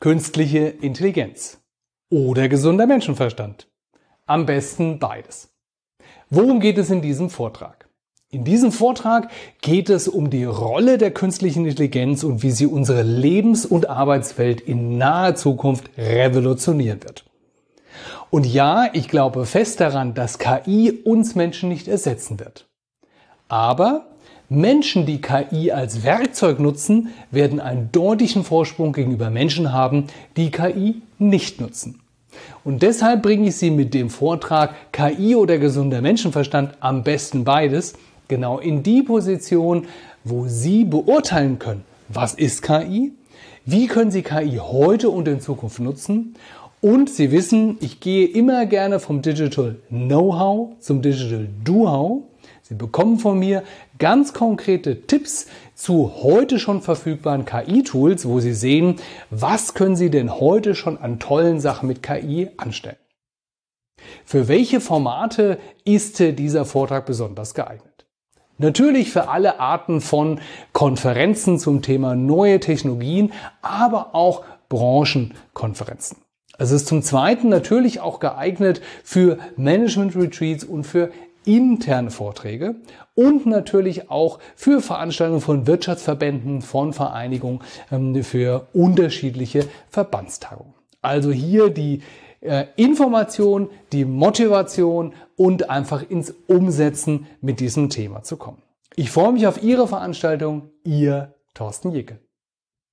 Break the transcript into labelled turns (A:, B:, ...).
A: künstliche Intelligenz oder gesunder Menschenverstand. Am besten beides. Worum geht es in diesem Vortrag? In diesem Vortrag geht es um die Rolle der künstlichen Intelligenz und wie sie unsere Lebens- und Arbeitswelt in naher Zukunft revolutionieren wird. Und ja, ich glaube fest daran, dass KI uns Menschen nicht ersetzen wird. Aber Menschen, die KI als Werkzeug nutzen, werden einen deutlichen Vorsprung gegenüber Menschen haben, die KI nicht nutzen. Und deshalb bringe ich Sie mit dem Vortrag KI oder gesunder Menschenverstand am besten beides genau in die Position, wo Sie beurteilen können, was ist KI, wie können Sie KI heute und in Zukunft nutzen und Sie wissen, ich gehe immer gerne vom Digital Know-how zum Digital Do-how Sie bekommen von mir ganz konkrete Tipps zu heute schon verfügbaren KI-Tools, wo Sie sehen, was können Sie denn heute schon an tollen Sachen mit KI anstellen. Für welche Formate ist dieser Vortrag besonders geeignet? Natürlich für alle Arten von Konferenzen zum Thema neue Technologien, aber auch Branchenkonferenzen. Es ist zum Zweiten natürlich auch geeignet für Management-Retreats und für interne Vorträge und natürlich auch für Veranstaltungen von Wirtschaftsverbänden, von Vereinigungen, ähm, für unterschiedliche Verbandstagungen. Also hier die äh, Information, die Motivation und einfach ins Umsetzen mit diesem Thema zu kommen. Ich freue mich auf Ihre Veranstaltung, Ihr Thorsten Jickel.